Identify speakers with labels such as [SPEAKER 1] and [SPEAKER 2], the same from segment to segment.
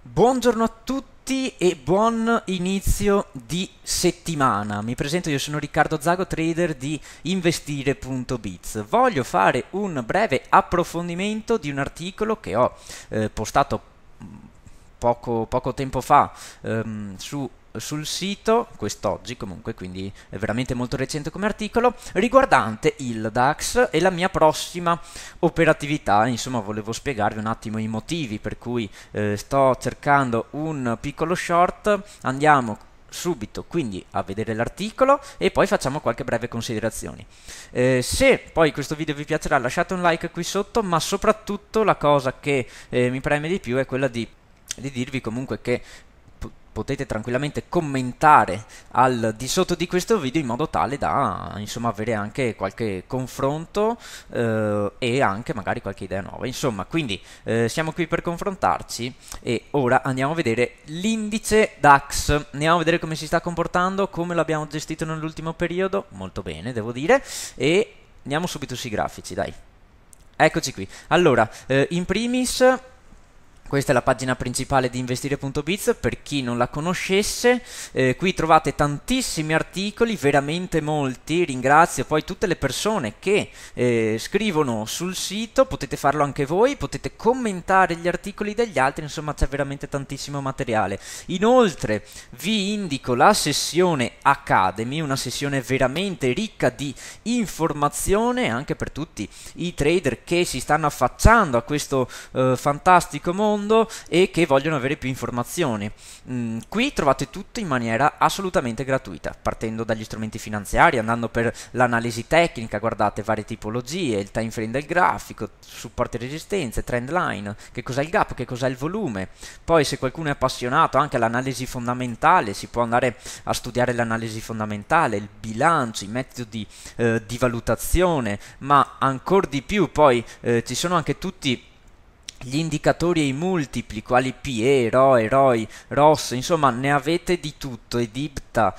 [SPEAKER 1] Buongiorno a tutti e buon inizio di settimana. Mi presento, io sono Riccardo Zago, trader di investire.biz. Voglio fare un breve approfondimento di un articolo che ho eh, postato mm, Poco, poco, tempo fa ehm, su sul sito, quest'oggi comunque, quindi è veramente molto recente come articolo, riguardante il DAX e la mia prossima operatività. Insomma, volevo spiegarvi un attimo i motivi per cui eh, sto cercando un piccolo short. Andiamo subito quindi a vedere l'articolo e poi facciamo qualche breve considerazione. Eh, se poi questo video vi piacerà lasciate un like qui sotto, ma soprattutto la cosa che eh, mi preme di più è quella di di dirvi comunque che potete tranquillamente commentare al di sotto di questo video in modo tale da insomma avere anche qualche confronto eh, e anche magari qualche idea nuova insomma quindi eh, siamo qui per confrontarci e ora andiamo a vedere l'indice DAX andiamo a vedere come si sta comportando come l'abbiamo gestito nell'ultimo periodo molto bene devo dire e andiamo subito sui grafici dai Eccoci qui. Allora, eh, in primis questa è la pagina principale di investire.biz per chi non la conoscesse, eh, qui trovate tantissimi articoli, veramente molti, ringrazio poi tutte le persone che eh, scrivono sul sito, potete farlo anche voi, potete commentare gli articoli degli altri, insomma c'è veramente tantissimo materiale. Inoltre vi indico la sessione Academy, una sessione veramente ricca di informazione anche per tutti i trader che si stanno affacciando a questo eh, fantastico mondo mondo e che vogliono avere più informazioni. Mm, qui trovate tutto in maniera assolutamente gratuita, partendo dagli strumenti finanziari, andando per l'analisi tecnica, guardate varie tipologie, il time frame del grafico, supporti e resistenze, trend line, che cos'è il gap, che cos'è il volume. Poi se qualcuno è appassionato anche all'analisi fondamentale, si può andare a studiare l'analisi fondamentale, il bilancio, i metodi eh, di valutazione, ma ancora di più poi eh, ci sono anche tutti gli indicatori e i multipli, quali PE, ROE, ROI, ROS, insomma ne avete di tutto, edipta,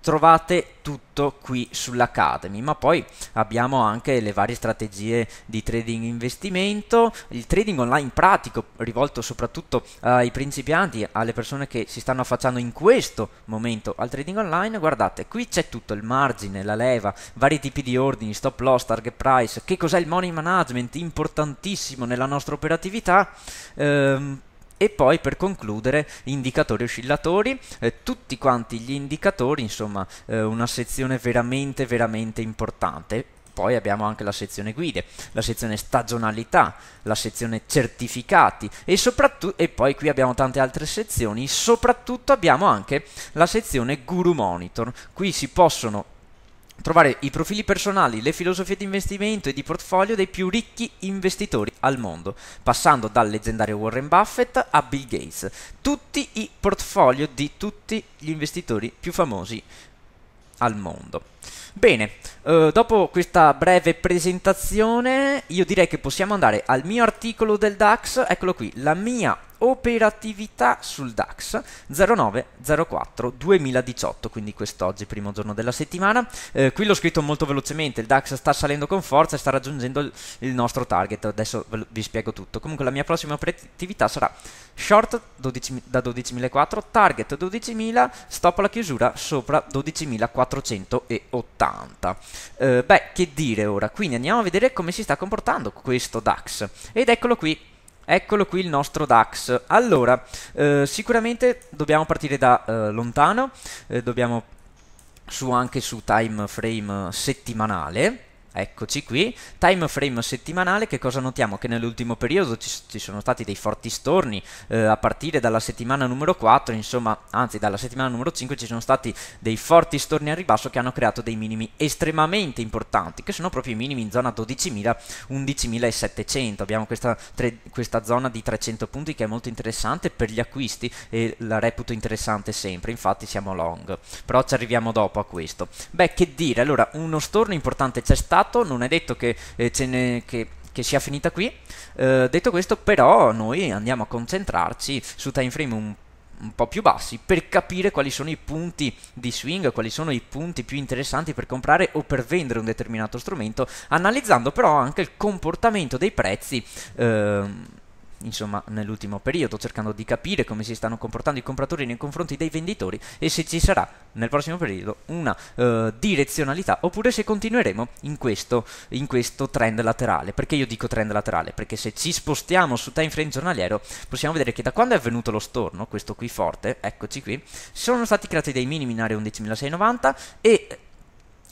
[SPEAKER 1] trovate tutto qui sull'Academy, ma poi abbiamo anche le varie strategie di trading investimento, il trading online pratico rivolto soprattutto ai principianti, alle persone che si stanno affacciando in questo momento al trading online, guardate qui c'è tutto, il margine, la leva, vari tipi di ordini, stop loss, target price, che cos'è il money management, importantissimo nella nostra operatività, ehm, e poi per concludere indicatori oscillatori, eh, tutti quanti gli indicatori, insomma eh, una sezione veramente veramente importante poi abbiamo anche la sezione guide, la sezione stagionalità, la sezione certificati e, e poi qui abbiamo tante altre sezioni, soprattutto abbiamo anche la sezione guru monitor. Qui si possono trovare i profili personali, le filosofie di investimento e di portfolio dei più ricchi investitori al mondo, passando dal leggendario Warren Buffett a Bill Gates, tutti i portfolio di tutti gli investitori più famosi al mondo. Bene, eh, dopo questa breve presentazione io direi che possiamo andare al mio articolo del DAX, eccolo qui, la mia operatività sul DAX 0904 2018, quindi quest'oggi, primo giorno della settimana. Eh, qui l'ho scritto molto velocemente, il DAX sta salendo con forza e sta raggiungendo il nostro target, adesso vi spiego tutto. Comunque la mia prossima operatività sarà short 12, da 12.400, target 12.000, stop alla chiusura sopra 12.480. Eh, beh, che dire ora? Quindi andiamo a vedere come si sta comportando questo DAX. Ed eccolo qui Eccolo qui il nostro DAX. Allora, eh, sicuramente dobbiamo partire da eh, lontano, eh, dobbiamo su anche su time frame settimanale Eccoci qui, time frame settimanale, che cosa notiamo? Che nell'ultimo periodo ci, ci, sono stati dei forti storni, eh, a partire dalla settimana numero 4, insomma, anzi dalla settimana numero 5 ci sono stati dei forti storni a ribasso che hanno creato dei minimi estremamente importanti, che sono proprio i minimi in zona 12.000, 11.700, abbiamo questa, tre, questa zona di 300 punti che è molto interessante per gli acquisti e la reputo interessante sempre, infatti siamo long, però ci arriviamo dopo a questo. Beh, che dire, allora, uno storno importante c'è stato, passato, non è detto che, eh, ne, che, che sia finita qui. Eh, detto questo, però, noi andiamo a concentrarci su time frame un un po' più bassi per capire quali sono i punti di swing, quali sono i punti più interessanti per comprare o per vendere un determinato strumento, analizzando però anche il comportamento dei prezzi. Ehm insomma, nell'ultimo periodo, cercando di capire come si stanno comportando i compratori nei confronti dei venditori e se ci sarà nel prossimo periodo una eh, direzionalità oppure se continueremo in questo, in questo trend laterale. Perché io dico trend laterale? Perché se ci spostiamo su time frame giornaliero possiamo vedere che da quando è avvenuto lo storno, questo qui forte, eccoci qui, sono stati creati dei minimi in area 11.690 e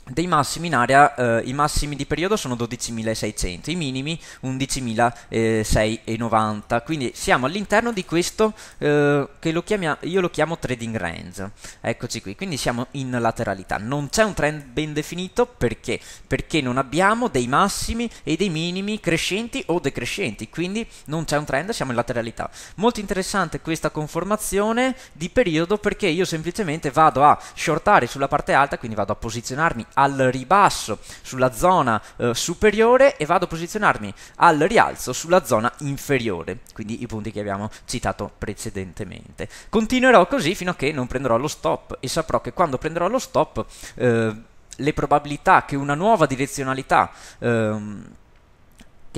[SPEAKER 1] dei massimi in area eh, i massimi di periodo sono 12.600, i minimi 11.690, quindi siamo all'interno di questo eh, che lo chiamia, io lo chiamo trading range, eccoci qui, quindi siamo in lateralità, non c'è un trend ben definito perché? Perché non abbiamo dei massimi e dei minimi crescenti o decrescenti, quindi non c'è un trend, siamo in lateralità. Molto interessante questa conformazione di periodo perché io semplicemente vado a shortare sulla parte alta, quindi vado a posizionarmi al ribasso sulla zona eh, superiore e vado a posizionarmi al rialzo sulla zona inferiore, quindi i punti che abbiamo citato precedentemente. Continuerò così fino a che non prenderò lo stop e saprò che quando prenderò lo stop eh, le probabilità che una nuova direzionalità ehm,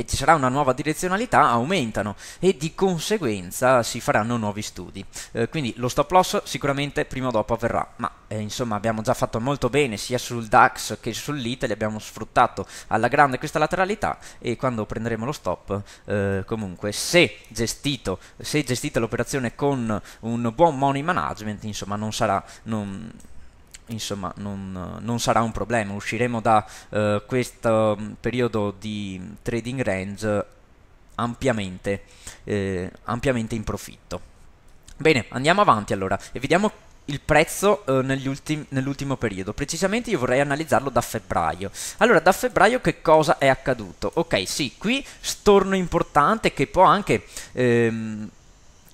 [SPEAKER 1] che ci sarà una nuova direzionalità aumentano e di conseguenza si faranno nuovi studi. Eh, quindi lo stop loss sicuramente prima o dopo avverrà, ma eh, insomma abbiamo già fatto molto bene sia sul DAX che sull'Italy, abbiamo sfruttato alla grande questa lateralità e quando prenderemo lo stop eh, comunque se, gestito, se gestite l'operazione con un buon money management insomma non sarà... Non, insomma non, non, sarà un problema, usciremo da eh, questo mm, periodo di trading range ampiamente, eh, ampiamente in profitto. Bene, andiamo avanti allora e vediamo il prezzo eh, ultim- nell'ultimo periodo. Precisamente io vorrei analizzarlo da febbraio. Allora, da febbraio che cosa è accaduto? Ok, sì, qui storno importante che può anche... Ehm,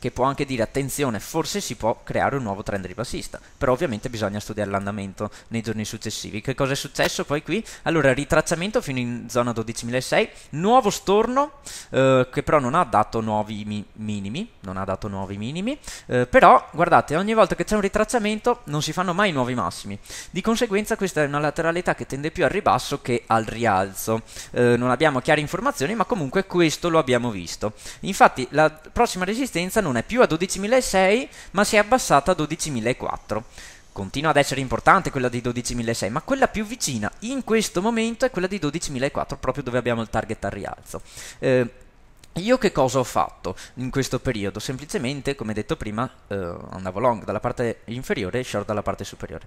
[SPEAKER 1] che può anche dire attenzione, forse si può creare un nuovo trend ribassista, però ovviamente bisogna studiare l'andamento nei giorni successivi. Che cosa è successo poi qui? Allora, ritracciamento fino in zona 12.600, nuovo storno eh, che però non ha dato nuovi mi minimi, non ha dato nuovi minimi, eh, però guardate, ogni volta che c'è un ritracciamento non si fanno mai nuovi massimi. Di conseguenza questa è una lateralità che tende più al ribasso che al rialzo. Eh, non abbiamo chiare informazioni, ma comunque questo lo abbiamo visto. Infatti la prossima resistenza non non è più a 12.600 ma si è abbassata a 12.004 continua ad essere importante quella di 12.006, ma quella più vicina in questo momento è quella di 12.004, proprio dove abbiamo il target al rialzo. Eh, io che cosa ho fatto in questo periodo? Semplicemente, come detto prima, eh, andavo long dalla parte inferiore e short dalla parte superiore.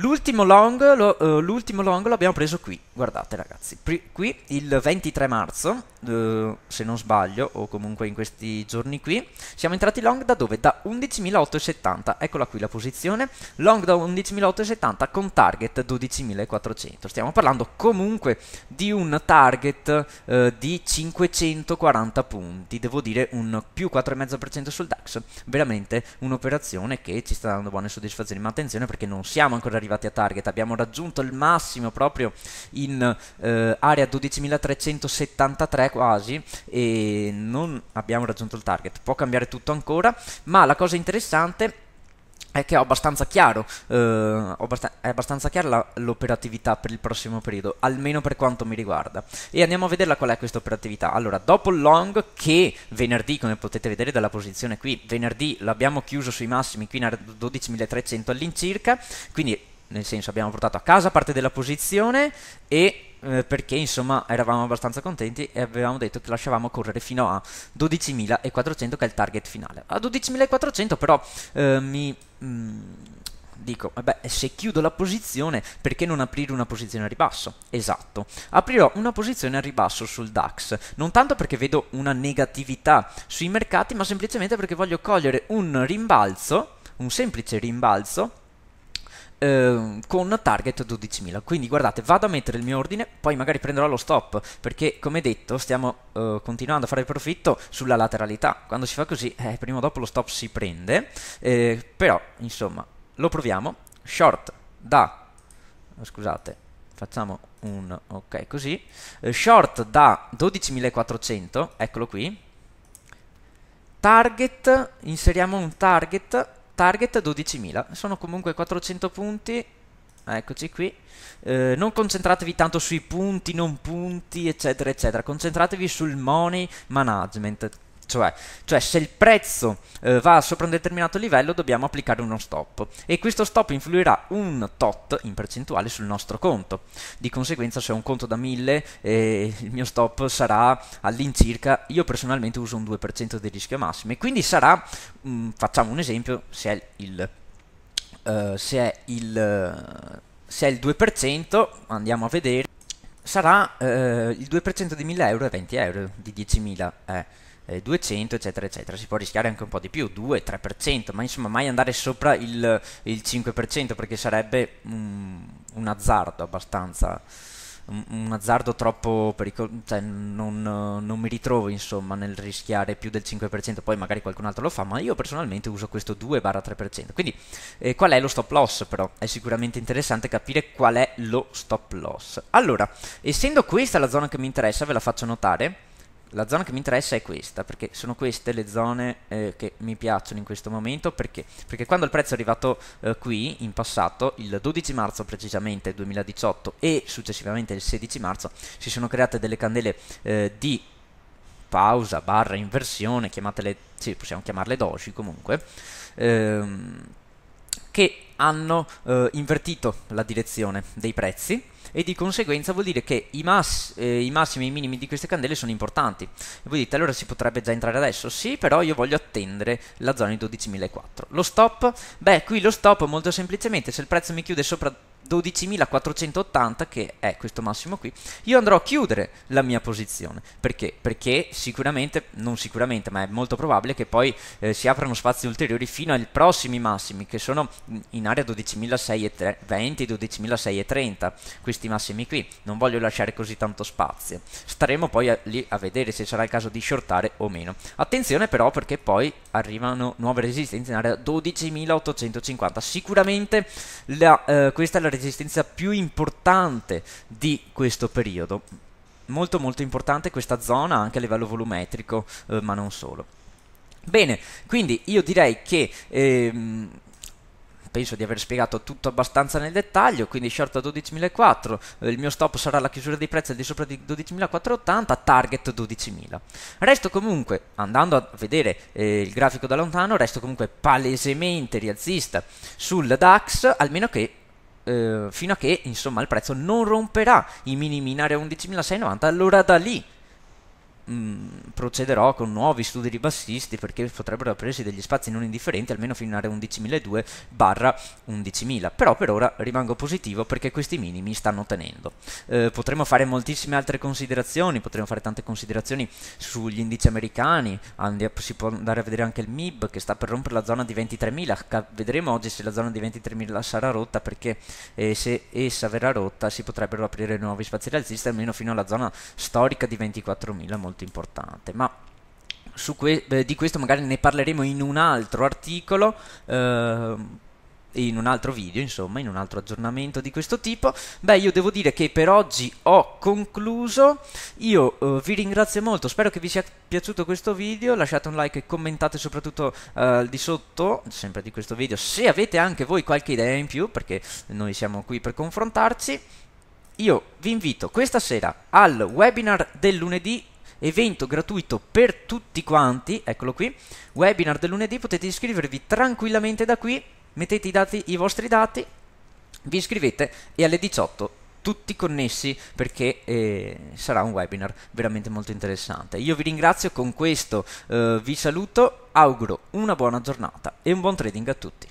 [SPEAKER 1] L'ultimo long, lo, uh, l'ultimo long l'abbiamo preso qui, guardate ragazzi, Pri- qui il 23 marzo, uh, se non sbaglio, o comunque in questi giorni qui, siamo entrati long da dove? Da 11.870, eccola qui la posizione, long da 11.870 con target 12.400, stiamo parlando comunque di un target uh, di 540 punti, devo dire un più 4,5% sul DAX, veramente un'operazione che ci sta dando buone soddisfazioni, ma attenzione perché non siamo ancora arrivati arrivati a target, abbiamo raggiunto il massimo proprio in eh, area 12.373 quasi e non abbiamo raggiunto il target, può cambiare tutto ancora, ma la cosa interessante è che ho abbastanza chiaro, eh, è abbastanza chiara l'operatività per il prossimo periodo, almeno per quanto mi riguarda. E andiamo a vederla qual è questa operatività. Allora, dopo il long, che venerdì, come potete vedere dalla posizione qui, venerdì l'abbiamo chiuso sui massimi qui in 12.300 all'incirca, quindi nel senso abbiamo portato a casa parte della posizione e eh, perché insomma eravamo abbastanza contenti e avevamo detto che lasciavamo correre fino a 12.400 che è il target finale. A 12.400 però eh, mi... Mh, mm, dico, vabbè, se chiudo la posizione, perché non aprire una posizione a ribasso? Esatto, aprirò una posizione a ribasso sul DAX, non tanto perché vedo una negatività sui mercati, ma semplicemente perché voglio cogliere un rimbalzo, un semplice rimbalzo, Ehm, con target 12.000 quindi guardate vado a mettere il mio ordine poi magari prenderò lo stop perché come detto stiamo eh, continuando a fare profitto sulla lateralità quando si fa così eh, prima o dopo lo stop si prende eh, però insomma lo proviamo short da eh, scusate facciamo un ok così eh, short da 12.400 eccolo qui target inseriamo un target target 12.000, sono comunque 400 punti, eccoci qui, eh, non concentratevi tanto sui punti, non punti, eccetera, eccetera, concentratevi sul money management, cioè, cioè, se il prezzo eh, va sopra un determinato livello dobbiamo applicare uno stop e questo stop influirà un tot in percentuale sul nostro conto. Di conseguenza se ho un conto da 1000 eh, il mio stop sarà all'incirca, io personalmente uso un 2% di rischio massimo e quindi sarà, mh, mm, facciamo un esempio, se è il... Uh, se è il se è il 2% andiamo a vedere sarà eh, il 2% di 1000 euro è 20 euro di 10.000 eh eh, 200 eccetera eccetera si può rischiare anche un po' di più 2-3% ma insomma mai andare sopra il, il 5% perché sarebbe un, un azzardo abbastanza un, un azzardo troppo pericoloso, cioè non, non, mi ritrovo insomma nel rischiare più del 5%, poi magari qualcun altro lo fa, ma io personalmente uso questo 2-3%. Quindi eh, qual è lo stop loss però? È sicuramente interessante capire qual è lo stop loss. Allora, essendo questa la zona che mi interessa, ve la faccio notare, la zona che mi interessa è questa, perché sono queste le zone eh, che mi piacciono in questo momento, perché, perché quando il prezzo è arrivato eh, qui in passato, il 12 marzo precisamente 2018 e successivamente il 16 marzo, si sono create delle candele eh, di pausa, barra, inversione, chiamatele, sì, possiamo chiamarle doji comunque, ehm, che hanno eh, invertito la direzione dei prezzi e di conseguenza vuol dire che i, mass, eh, i, massimi e i minimi di queste candele sono importanti. E voi dite allora si potrebbe già entrare adesso? Sì, però io voglio attendere la zona di 12.004. Lo stop? Beh, qui lo stop molto semplicemente se il prezzo mi chiude sopra 12.480 che è questo massimo qui, io andrò a chiudere la mia posizione. Perché? Perché sicuramente, non sicuramente, ma è molto probabile che poi eh, si aprano spazi ulteriori fino ai prossimi massimi che sono in area 12.620, 12.630, questi massimi qui. Non voglio lasciare così tanto spazio. Staremo poi a, lì a vedere se sarà il caso di shortare o meno. Attenzione però perché poi arrivano nuove resistenze in area 12.850 sicuramente la, eh, questa è la resistenza più importante di questo periodo molto molto importante questa zona anche a livello volumetrico eh, ma non solo bene quindi io direi che ehm, penso di aver spiegato tutto abbastanza nel dettaglio, quindi short a 12.004, il mio stop sarà la chiusura dei prezzi al di sopra di 12.480, target 12.000. Resto comunque, andando a vedere eh, il grafico da lontano, resto comunque palesemente rialzista sul DAX, almeno che eh, fino a che insomma il prezzo non romperà i minimi in area 11.690, allora da lì procederò con nuovi studi di bassisti perché potrebbero aprirsi degli spazi non indifferenti almeno fino a 11.002 barra 11.000 però per ora rimango positivo perché questi minimi stanno tenendo eh, potremmo fare moltissime altre considerazioni potremmo fare tante considerazioni sugli indici americani Andi- si può andare a vedere anche il MIB che sta per rompere la zona di 23.000 Ca- vedremo oggi se la zona di 23.000 sarà rotta perché eh, se essa verrà rotta si potrebbero aprire nuovi spazi rialzisti almeno fino alla zona storica di 24.000 molto molto importante, ma que- eh, di questo magari ne parleremo in un altro articolo. Eh, in un altro video, insomma, in un altro aggiornamento di questo tipo. Beh, io devo dire che per oggi ho concluso. Io eh, vi ringrazio molto, spero che vi sia piaciuto questo video. Lasciate un like e commentate soprattutto eh, di sotto, sempre di questo video, se avete anche voi qualche idea in più, perché noi siamo qui per confrontarci. Io vi invito questa sera al webinar del lunedì evento gratuito per tutti quanti, eccolo qui, webinar del lunedì, potete iscrivervi tranquillamente da qui, mettete i, dati, i vostri dati, vi iscrivete e alle 18 tutti connessi perché eh, sarà un webinar veramente molto interessante. Io vi ringrazio con questo, eh, vi saluto, auguro una buona giornata e un buon trading a tutti.